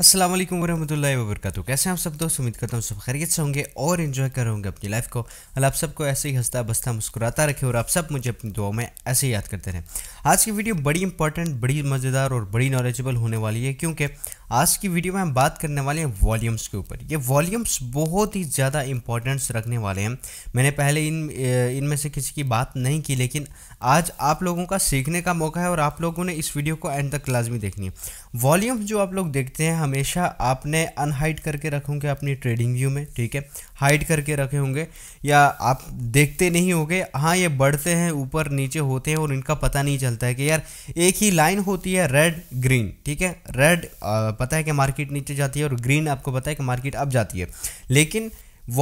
असलम वरहमल वबरक कैसे आप सब दोस्त उम्मीद करता हूँ सब खैरियत से होंगे और इन्जॉय कर होंगे अपनी लाइफ को और आप सबको ऐसे ही हंसता बसता मुस्कुराता रखें और आप सब मुझे अपनी दुआ में ऐसे ही याद करते रहें आज की वीडियो बड़ी इंपॉर्टेंट बड़ी मज़ेदार और बड़ी नॉलेजेबल होने वाली है क्योंकि आज की वीडियो में हम बात करने वाले हैं वॉल्यूम्स के ऊपर ये वॉल्यूम्स बहुत ही ज़्यादा इंपॉर्टेंस रखने वाले हैं मैंने पहले इन इनमें से किसी की बात नहीं की लेकिन आज आप लोगों का सीखने का मौका है और आप लोगों ने इस वीडियो को एंड तक लाजमी देखनी है वॉल्यूम्स जो आप लोग देखते हैं हमेशा आपने अनहाइड करके रखे होंगे अपनी ट्रेडिंग व्यू में ठीक है हाइड करके रखे होंगे या आप देखते नहीं होंगे हाँ ये बढ़ते हैं ऊपर नीचे होते हैं और इनका पता नहीं चलता है कि यार एक ही लाइन होती है रेड ग्रीन ठीक है रेड पता है कि मार्केट नीचे जाती है और ग्रीन आपको पता है कि मार्केट अप जाती है लेकिन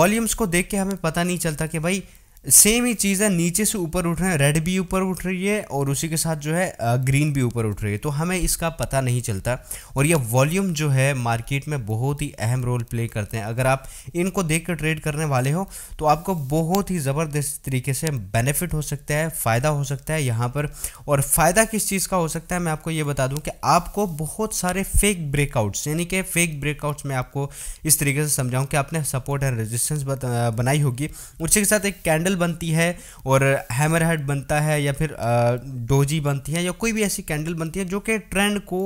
वॉल्यूम्स को देख के हमें पता नहीं चलता कि भाई सेम ही चीज़ है नीचे से ऊपर उठ रहे हैं रेड भी ऊपर उठ रही है और उसी के साथ जो है ग्रीन भी ऊपर उठ रही है तो हमें इसका पता नहीं चलता और ये वॉल्यूम जो है मार्केट में बहुत ही अहम रोल प्ले करते हैं अगर आप इनको देख कर ट्रेड करने वाले हो तो आपको बहुत ही ज़बरदस्त तरीके से बेनिफिट हो सकता है फ़ायदा हो सकता है यहाँ पर और फ़ायदा किस चीज़ का हो सकता है मैं आपको ये बता दूँ कि आपको बहुत सारे फेक ब्रेकआउट्स यानी कि फेक ब्रेकआउट्स में आपको इस तरीके से समझाऊँ कि आपने सपोर्ट एंड रेजिस्टेंस बनाई होगी उसी के साथ एक कैंडल कैंडल बनती है और हैमर हेड बनता है या फिर डोजी बनती है या कोई भी ऐसी कैंडल बनती है जो कि ट्रेंड को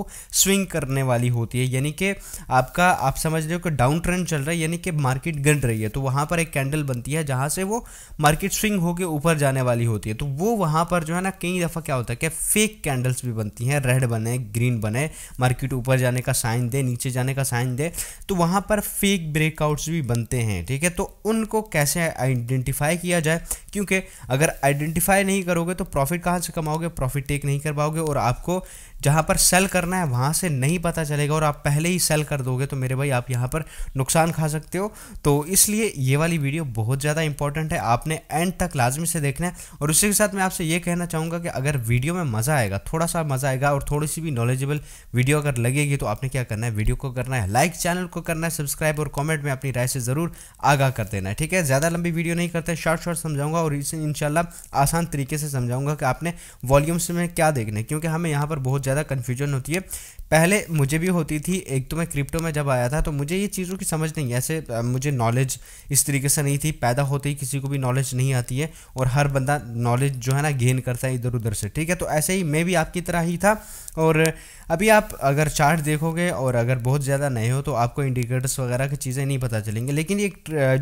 स्विंग करने वाली होती है यानी कि आपका आप समझ रहे हो कि डाउन ट्रेंड चल रहा है यानी कि मार्केट गिर रही है तो वहाँ पर एक कैंडल बनती है जहाँ से वो मार्केट स्विंग होकर ऊपर जाने वाली होती है तो वो वहाँ पर जो है ना कई दफ़ा क्या होता है कि फेक कैंडल्स भी बनती हैं रेड बने ग्रीन बने मार्केट ऊपर जाने का साइन दे नीचे जाने का साइन दे तो वहाँ पर फेक ब्रेकआउट्स भी बनते हैं ठीक है तो उनको कैसे आइडेंटिफाई किया जाए है क्योंकि अगर आइडेंटिफाई नहीं करोगे तो प्रॉफिट कहाँ से कमाओगे प्रॉफिट टेक नहीं कर पाओगे और आपको जहाँ पर सेल करना है वहाँ से नहीं पता चलेगा और आप पहले ही सेल कर दोगे तो मेरे भाई आप यहाँ पर नुकसान खा सकते हो तो इसलिए ये वाली वीडियो बहुत ज़्यादा इंपॉर्टेंट है आपने एंड तक लाजमी से देखना है और उसी के साथ मैं आपसे ये कहना चाहूँगा कि अगर वीडियो में मज़ा आएगा थोड़ा सा मज़ा आएगा और थोड़ी सी भी नॉलेजेबल वीडियो अगर लगेगी तो आपने क्या करना है वीडियो को करना है लाइक चैनल को करना है सब्सक्राइब और कॉमेंट में अपनी राय से ज़रूर आगाह कर देना है ठीक है ज़्यादा लंबी वीडियो नहीं करते शॉर्ट शॉर्ट समझाऊंगा और इसे इंशाल्लाह आसान तरीके से समझाऊंगा कि आपने वॉल्यूम्स में क्या देखना है क्योंकि हमें यहाँ पर बहुत ज़्यादा कन्फ्यूजन होती है पहले मुझे भी होती थी एक तो मैं क्रिप्टो में जब आया था तो मुझे ये चीज़ों की समझ नहीं ऐसे मुझे नॉलेज इस तरीके से नहीं थी पैदा होते ही किसी को भी नॉलेज नहीं आती है और हर बंदा नॉलेज जो है ना गेन करता है इधर उधर से ठीक है तो ऐसे ही मैं भी आपकी तरह ही था और अभी आप अगर चार्ट देखोगे और अगर बहुत ज़्यादा नए हो तो आपको इंडिकेटर्स वगैरह की चीज़ें नहीं पता चलेंगे लेकिन ये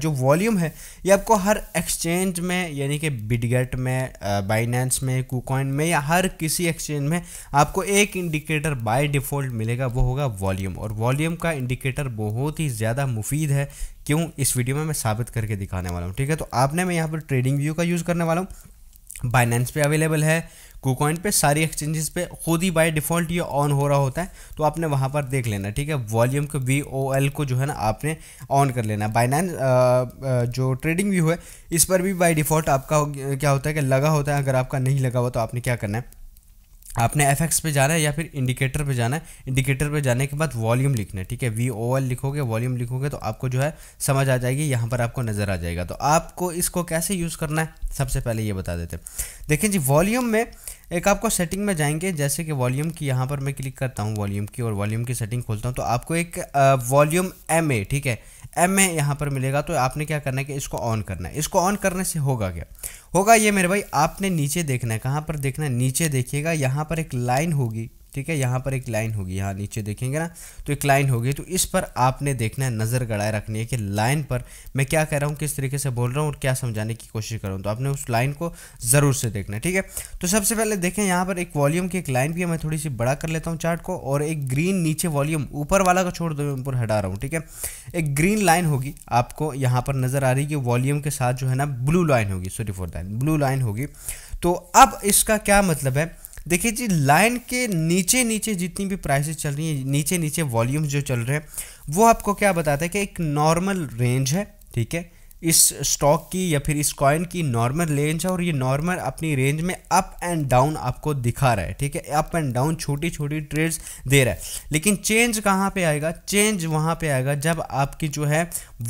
जो वॉल्यूम है ये आपको हर एक्सचेंज में यानी कि बिडगेट में बाइनेंस में कुकॉइन में या हर किसी एक्सचेंज में आपको एक इंडिकेटर बाय डिफॉल्ट फोल्ड मिलेगा वो होगा वॉल्यूम और वॉल्यूम का इंडिकेटर बहुत ही ज़्यादा मुफीद है क्यों इस वीडियो में मैं साबित करके दिखाने वाला हूँ ठीक है तो आपने मैं यहाँ पर ट्रेडिंग व्यू का यूज़ करने वाला हूँ बाइनेंस पे अवेलेबल है कुकॉइन पे सारी एक्सचेंजेस पे खुद ही बाय डिफ़ॉल्ट ये ऑन हो रहा होता है तो आपने वहाँ पर देख लेना ठीक है वॉल्यूम के वी ओ एल को जो है ना आपने ऑन कर लेना बाइनेंस जो ट्रेडिंग व्यू है इस पर भी बाय डिफ़ॉल्ट आपका क्या होता है कि लगा होता है अगर आपका नहीं लगा हुआ तो आपने क्या करना है आपने एफ पे जाना है या फिर इंडिकेटर पे जाना है इंडिकेटर पे जाने के बाद वॉल्यूम लिखना है ठीक है वी ओ एल लिखोगे वॉल्यूम लिखोगे तो आपको जो है समझ आ जाएगी यहाँ पर आपको नज़र आ जाएगा तो आपको इसको कैसे यूज़ करना है सबसे पहले ये बता देते हैं देखें जी वॉल्यूम में एक आपको सेटिंग में जाएंगे जैसे कि वॉल्यूम की यहाँ पर मैं क्लिक करता हूँ वॉल्यूम की और वॉल्यूम की सेटिंग खोलता हूँ तो आपको एक वॉल्यूम एम ए ठीक है एम ए यहाँ पर मिलेगा तो आपने क्या करना है कि इसको ऑन करना है इसको ऑन करने से होगा क्या होगा ये मेरे भाई आपने नीचे देखना है कहाँ पर देखना है नीचे देखिएगा यहाँ पर एक लाइन होगी ठीक है यहाँ पर एक लाइन होगी यहाँ नीचे देखेंगे ना तो एक लाइन होगी तो इस पर आपने देखना है नज़र गड़ाए रखनी है कि लाइन पर मैं क्या कह रहा हूँ किस तरीके से बोल रहा हूँ और क्या समझाने की कोशिश कर रहा हूँ तो आपने उस लाइन को ज़रूर से देखना है ठीक है तो सबसे पहले देखें यहाँ पर एक वॉल्यूम की एक लाइन भी है मैं थोड़ी सी बड़ा कर लेता हूँ चार्ट को और एक ग्रीन नीचे वॉल्यूम ऊपर वाला को छोड़ दो ऊपर हटा रहा हूँ ठीक है एक ग्रीन लाइन होगी आपको यहाँ पर नज़र आ रही है कि वॉल्यूम के साथ जो है ना ब्लू लाइन होगी sorry for then blue line होगी तो अब इसका क्या मतलब है देखिए जी लाइन के नीचे नीचे जितनी भी प्राइसेस चल रही हैं नीचे नीचे वॉल्यूम्स जो चल रहे हैं वो आपको क्या बताता है कि एक नॉर्मल रेंज है ठीक है इस स्टॉक की या फिर इस कॉइन की नॉर्मल रेंज है और ये नॉर्मल अपनी रेंज में अप एंड डाउन आपको दिखा रहा है ठीक है अप एंड डाउन छोटी छोटी ट्रेड्स दे रहा है लेकिन चेंज कहाँ पे आएगा चेंज वहाँ पे आएगा जब आपकी जो है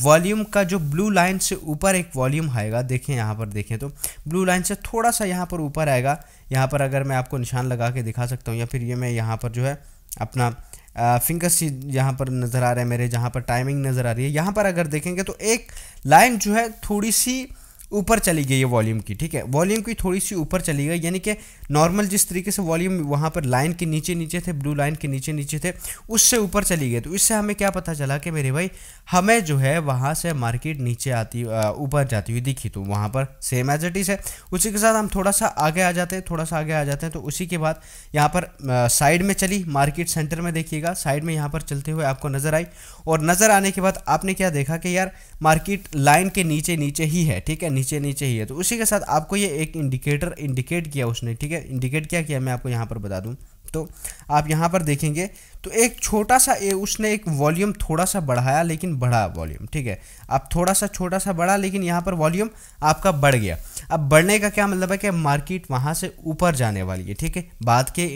वॉल्यूम का जो ब्लू लाइन से ऊपर एक वॉल्यूम आएगा देखें यहाँ पर देखें तो ब्लू लाइन से थोड़ा सा यहाँ पर ऊपर आएगा यहाँ पर अगर मैं आपको निशान लगा के दिखा सकता हूँ या फिर ये मैं यहाँ पर जो है अपना फिंगर्स यहाँ पर नज़र आ रहे हैं मेरे जहाँ पर टाइमिंग नज़र आ रही है यहाँ पर अगर देखेंगे तो एक लाइन जो है थोड़ी सी ऊपर चली गई है वॉल्यूम की ठीक है वॉल्यूम की थोड़ी सी ऊपर चली गई यानी कि नॉर्मल जिस तरीके से वॉल्यूम वहाँ पर लाइन के नीचे नीचे थे ब्लू लाइन के नीचे नीचे थे उससे ऊपर चली गई तो इससे हमें क्या पता चला कि मेरे भाई हमें जो है वहाँ से मार्केट नीचे आती ऊपर जाती हुई दिखी तो वहाँ पर सेम एज इट इज़ है उसी के साथ हम थोड़ा सा आगे आ जाते हैं थोड़ा सा आगे आ जाते हैं तो उसी के बाद यहाँ पर साइड में चली मार्केट सेंटर में देखिएगा साइड में यहाँ पर चलते हुए आपको नज़र आई और नज़र आने के बाद आपने क्या देखा कि यार मार्केट लाइन के नीचे नीचे ही है ठीक है नीचे नीचे ही है तो उसी के साथ आपको ये एक इंडिकेटर इंडिकेट किया उसने ठीक है इंडिकेट क्या किया मैं आपको यहाँ पर बता दूँ तो आप यहाँ पर देखेंगे तो एक छोटा सा ए उसने एक वॉल्यूम थोड़ा सा बढ़ाया लेकिन बढ़ा वॉल्यूम ठीक है अब थोड़ा सा छोटा सा बढ़ा लेकिन यहाँ पर वॉल्यूम आपका बढ़ गया अब बढ़ने का क्या मतलब है कि मार्केट वहाँ से ऊपर जाने वाली है ठीक है बाद के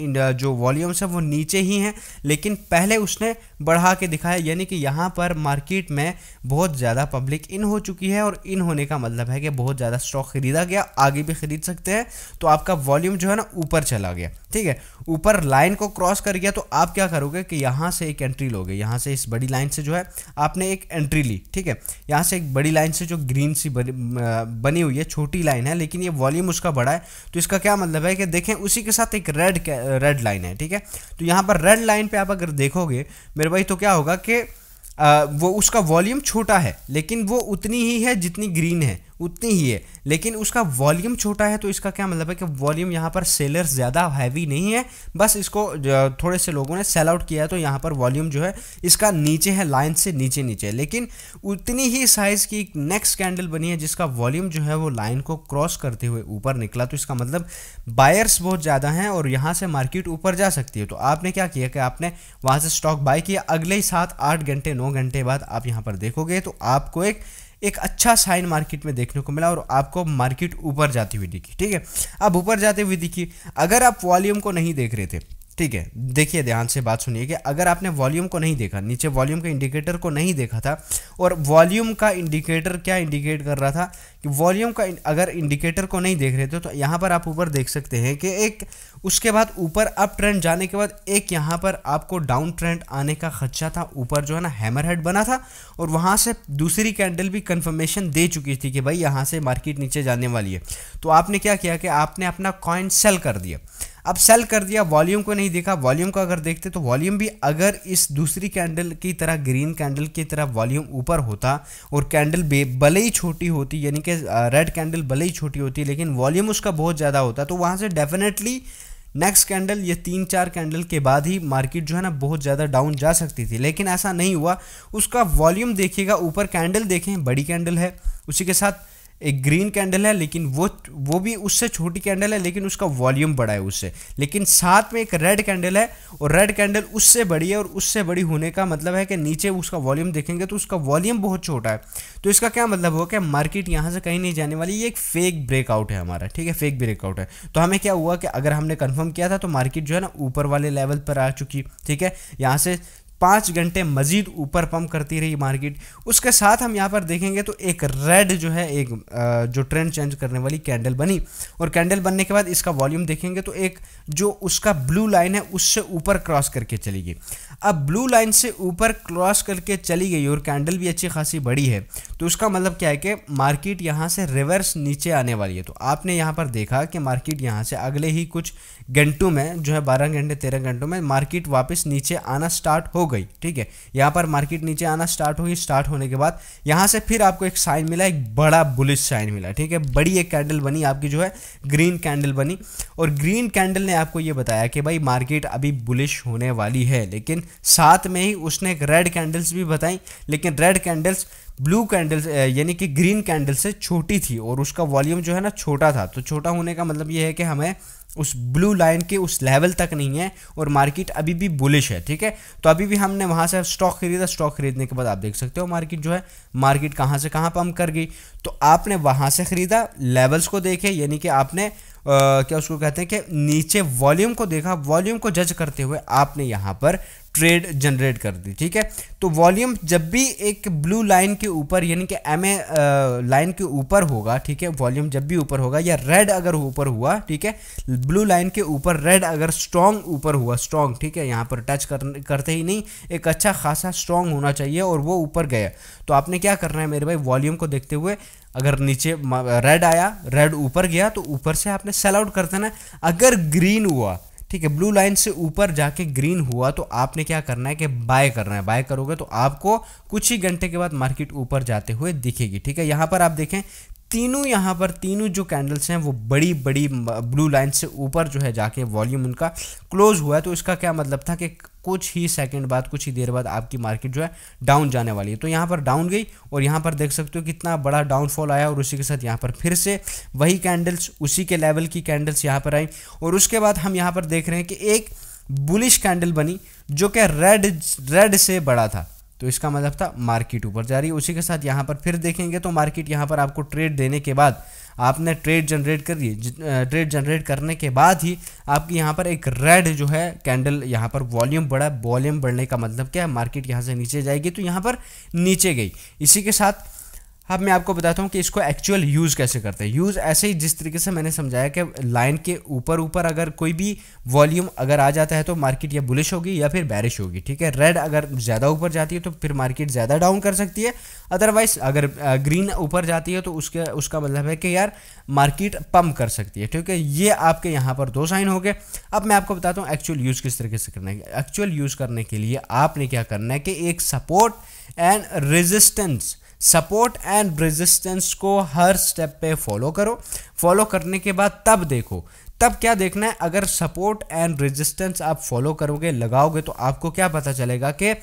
जो वॉल्यूम्स हैं वो नीचे ही हैं लेकिन पहले उसने बढ़ा के दिखाया यानी कि यहाँ पर मार्केट में बहुत ज़्यादा पब्लिक इन हो चुकी है और इन होने का मतलब है कि बहुत ज़्यादा स्टॉक खरीदा गया आगे भी खरीद सकते हैं तो आपका वॉल्यूम जो है ना ऊपर चला गया ठीक है ऊपर लाइन को क्रॉस कर गया तो आप क्या करोगे लोगे कि यहाँ से एक एंट्री लोगे यहाँ से इस बड़ी लाइन से जो है आपने एक एंट्री ली ठीक है यहाँ से एक बड़ी लाइन से जो ग्रीन सी बनी हुई है छोटी लाइन है लेकिन ये वॉल्यूम उसका बड़ा है तो इसका क्या मतलब है कि देखें उसी के साथ एक रेड रेड लाइन है ठीक है तो यहाँ पर रेड लाइन पर आप अगर देखोगे मेरे भाई तो क्या होगा कि आ, वो उसका वॉल्यूम छोटा है लेकिन वो उतनी ही है जितनी ग्रीन है उतनी ही है लेकिन उसका वॉल्यूम छोटा है तो इसका क्या मतलब है कि वॉल्यूम यहाँ पर सेलर्स ज़्यादा हैवी नहीं है बस इसको थोड़े से लोगों ने सेल आउट किया है तो यहाँ पर वॉल्यूम जो है इसका नीचे है लाइन से नीचे नीचे लेकिन उतनी ही साइज़ की नेक्स्ट कैंडल बनी है जिसका वॉल्यूम जो है वो लाइन को क्रॉस करते हुए ऊपर निकला तो इसका मतलब बायर्स बहुत ज़्यादा हैं और यहाँ से मार्केट ऊपर जा सकती है तो आपने क्या किया कि आपने वहाँ से स्टॉक बाय किया अगले ही सात आठ घंटे नौ नौ घंटे बाद आप यहाँ पर देखोगे तो आपको एक एक अच्छा साइन मार्केट में देखने को मिला और आपको मार्केट ऊपर जाती हुई दिखी ठीक है अब ऊपर जाते हुए दिखी अगर आप वॉल्यूम को नहीं देख रहे थे ठीक है देखिए ध्यान से बात सुनिए कि अगर आपने वॉल्यूम को नहीं देखा नीचे वॉल्यूम के इंडिकेटर को नहीं देखा था और वॉल्यूम का इंडिकेटर क्या इंडिकेट कर रहा था कि वॉल्यूम का अगर इंडिकेटर को नहीं देख रहे थे तो यहाँ पर आप ऊपर देख सकते हैं कि एक उसके बाद ऊपर अप ट्रेंड जाने के बाद एक यहाँ पर आपको डाउन ट्रेंड आने का खदशा था ऊपर जो है ना हैमर हेड बना था और वहाँ से दूसरी कैंडल भी कन्फर्मेशन दे चुकी थी कि भाई यहाँ से मार्केट नीचे जाने वाली है तो आपने क्या किया कि आपने अपना कॉइन सेल कर दिया अब सेल कर दिया वॉल्यूम को नहीं देखा वॉल्यूम को अगर देखते तो वॉल्यूम भी अगर इस दूसरी कैंडल की तरह ग्रीन कैंडल की तरह वॉल्यूम ऊपर होता और कैंडल भले ही छोटी होती यानी कि रेड कैंडल भले ही छोटी होती लेकिन वॉल्यूम उसका बहुत ज़्यादा होता तो वहाँ से डेफिनेटली नेक्स्ट कैंडल या तीन चार कैंडल के बाद ही मार्केट जो है ना बहुत ज़्यादा डाउन जा सकती थी लेकिन ऐसा नहीं हुआ उसका वॉल्यूम देखिएगा ऊपर कैंडल देखें बड़ी कैंडल है उसी के साथ एक ग्रीन कैंडल है लेकिन वो वो भी उससे छोटी कैंडल है लेकिन उसका वॉल्यूम बड़ा है उससे लेकिन साथ में एक रेड कैंडल है और रेड कैंडल उससे बड़ी है और उससे बड़ी होने का मतलब है कि नीचे उसका वॉल्यूम देखेंगे तो उसका वॉल्यूम बहुत छोटा है तो इसका क्या मतलब हुआ कि मार्केट यहाँ से कहीं नहीं जाने वाली ये एक फेक ब्रेकआउट है हमारा ठीक है फेक ब्रेकआउट है तो हमें क्या हुआ कि अगर हमने कन्फर्म किया था तो मार्केट जो है ना ऊपर वाले लेवल पर आ चुकी ठीक है यहाँ से पाँच घंटे मज़ीद ऊपर पम्प करती रही मार्केट उसके साथ हम यहाँ पर देखेंगे तो एक रेड जो है एक जो ट्रेंड चेंज करने वाली कैंडल बनी और कैंडल बनने के बाद इसका वॉल्यूम देखेंगे तो एक जो उसका ब्लू लाइन है उससे ऊपर क्रॉस करके चली गई अब ब्लू लाइन से ऊपर क्रॉस करके चली गई और कैंडल भी अच्छी खासी बड़ी है तो उसका मतलब क्या है कि मार्केट यहाँ से रिवर्स नीचे आने वाली है तो आपने यहाँ पर देखा कि मार्केट यहाँ से अगले ही कुछ घंटों में जो है बारह घंटे तेरह घंटों में मार्केट वापस नीचे आना स्टार्ट हो गई ठीक है यहाँ पर मार्केट नीचे आना स्टार्ट हुई स्टार्ट होने के बाद यहाँ से फिर आपको एक साइन मिला एक बड़ा बुलिश साइन मिला ठीक है बड़ी एक कैंडल बनी आपकी जो है ग्रीन कैंडल बनी और ग्रीन कैंडल ने आपको ये बताया कि भाई मार्केट अभी बुलिश होने वाली है लेकिन साथ में ही उसने एक रेड कैंडल्स भी बताई लेकिन रेड कैंडल्स ब्लू कैंडल यानी कि ग्रीन कैंडल से छोटी थी और उसका वॉल्यूम जो है ना छोटा था तो छोटा होने का मतलब ये है कि हमें उस ब्लू लाइन के उस लेवल तक नहीं है और मार्केट अभी भी बुलिश है ठीक है तो अभी भी हमने वहाँ से स्टॉक खरीदा स्टॉक खरीदने के बाद आप देख सकते हो मार्केट जो है मार्केट कहाँ से कहाँ पम्प कर गई तो आपने वहाँ से खरीदा लेवल्स को देखे यानी कि आपने आ, क्या उसको कहते हैं कि नीचे वॉल्यूम को देखा वॉल्यूम को जज करते हुए आपने यहाँ पर ट्रेड जनरेट कर दी ठीक है तो वॉल्यूम जब भी एक ब्लू लाइन के ऊपर यानी कि एम ए लाइन के ऊपर होगा ठीक है वॉल्यूम जब भी ऊपर होगा या रेड अगर ऊपर हुआ ठीक है ब्लू लाइन के ऊपर रेड अगर स्ट्रॉन्ग ऊपर हुआ स्ट्रॉन्ग ठीक है यहाँ पर टच कर, करते ही नहीं एक अच्छा खासा स्ट्रॉन्ग होना चाहिए और वो ऊपर गया तो आपने क्या करना है मेरे भाई वॉल्यूम को देखते हुए अगर नीचे रेड आया रेड ऊपर गया तो ऊपर से आपने सेल आउट कर देना अगर ग्रीन हुआ ठीक है ब्लू लाइन से ऊपर जाके ग्रीन हुआ तो आपने क्या करना है कि बाय करना है बाय करोगे तो आपको कुछ ही घंटे के बाद मार्केट ऊपर जाते हुए दिखेगी ठीक है यहाँ पर आप देखें तीनों यहाँ पर तीनों जो कैंडल्स हैं वो बड़ी बड़ी ब्लू लाइन से ऊपर जो है जाके वॉल्यूम उनका क्लोज हुआ है तो इसका क्या मतलब था कि कुछ ही सेकंड बाद कुछ ही देर बाद आपकी मार्केट जो है डाउन जाने वाली है तो यहाँ पर डाउन गई और यहाँ पर देख सकते हो कितना बड़ा डाउनफॉल आया और उसी के साथ यहाँ पर फिर से वही कैंडल्स उसी के लेवल की कैंडल्स यहाँ पर आई और उसके बाद हम यहाँ पर देख रहे हैं कि एक बुलिश कैंडल बनी जो कि रेड रेड से बड़ा था तो इसका मतलब था मार्केट ऊपर जा रही है उसी के साथ यहाँ पर फिर देखेंगे तो मार्केट यहाँ पर आपको ट्रेड देने के बाद आपने ट्रेड जनरेट कर दिए ट्रेड जनरेट करने के बाद ही आपकी यहाँ पर एक रेड जो है कैंडल यहाँ पर वॉल्यूम बढ़ा वॉल्यूम बढ़ने का मतलब क्या है मार्केट यहाँ से नीचे जाएगी तो यहाँ पर नीचे गई इसी के साथ अब मैं आपको बताता हूँ कि इसको एक्चुअल यूज़ कैसे करते हैं यूज़ ऐसे ही जिस तरीके से मैंने समझाया कि लाइन के ऊपर ऊपर अगर कोई भी वॉल्यूम अगर आ जाता है तो मार्केट या बुलिश होगी या फिर बैरिश होगी ठीक है रेड अगर ज़्यादा ऊपर जाती है तो फिर मार्केट ज़्यादा डाउन कर सकती है अदरवाइज अगर ग्रीन ऊपर जाती है तो उसके उसका मतलब है कि यार मार्केट पम्प कर सकती है ठीक है ये आपके यहाँ पर दो साइन हो गए अब मैं आपको बताता हूँ एक्चुअल यूज़ किस तरीके से करना है एक्चुअल यूज़ करने के लिए आपने क्या करना है कि एक support and resistance support and resistance को हर स्टेप पे फॉलो करो फॉलो करने के बाद तब देखो तब क्या देखना है अगर सपोर्ट एंड रेजिस्टेंस आप फॉलो करोगे लगाओगे तो आपको क्या पता चलेगा कि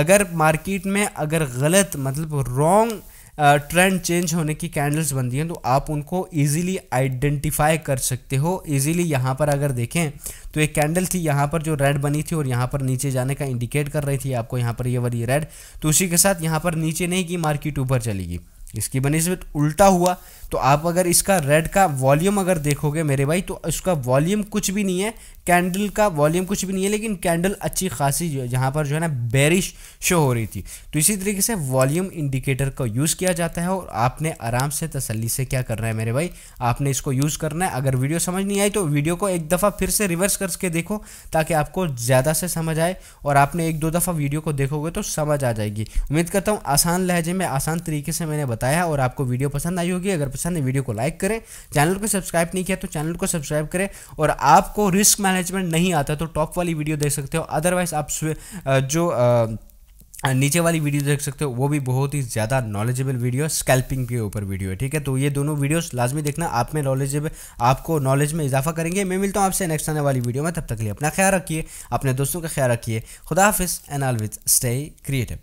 अगर मार्केट में अगर गलत मतलब रॉन्ग ट्रेंड चेंज होने की कैंडल्स बनती हैं तो आप उनको इजीली आइडेंटिफाई कर सकते हो इजीली यहाँ पर अगर देखें तो एक कैंडल थी यहाँ पर जो रेड बनी थी और यहाँ पर नीचे जाने का इंडिकेट कर रही थी आपको यहाँ पर ये यह वाली रेड तो उसी के साथ यहाँ पर नीचे नहीं की मार्केट ऊपर चलेगी इसकी बनी बनस्बत उल्टा हुआ तो आप अगर इसका रेड का वॉल्यूम अगर देखोगे मेरे भाई तो इसका वॉल्यूम कुछ भी नहीं है कैंडल का वॉल्यूम कुछ भी नहीं है लेकिन कैंडल अच्छी खासी जहाँ पर जो है ना बेरिश शो हो रही थी तो इसी तरीके से वॉल्यूम इंडिकेटर का यूज़ किया जाता है और आपने आराम से तसली से क्या करना है मेरे भाई आपने इसको यूज़ करना है अगर वीडियो समझ नहीं आई तो वीडियो को एक दफ़ा फिर से रिवर्स करके देखो ताकि आपको ज़्यादा से समझ आए और आपने एक दो दफ़ा वीडियो को देखोगे तो समझ आ जाएगी उम्मीद करता हूँ आसान लहजे में आसान तरीके से मैंने बताया और आपको वीडियो पसंद आई होगी अगर पसंद है वीडियो को लाइक करें चैनल को सब्सक्राइब नहीं किया तो चैनल को सब्सक्राइब करें और आपको रिस्क मैनेजमेंट नहीं आता तो टॉप वाली वीडियो देख सकते हो अदरवाइज आप जो नीचे वाली वीडियो देख सकते हो वो भी बहुत ही ज़्यादा नॉलेजेबल वीडियो स्कैल्पिंग के ऊपर वीडियो है ठीक है तो ये दोनों वीडियोस लाजमी देखना आप में नॉलेजेबल आपको नॉलेज में इजाफा करेंगे मैं मिलता हूँ आपसे नेक्स्ट आने वाली वीडियो में तब तक लिए अपना ख्याल रखिए अपने दोस्तों का ख्याल रखिए खुदाफिस हाफिज़ एंड ऑलविज स्टे क्रिएटिव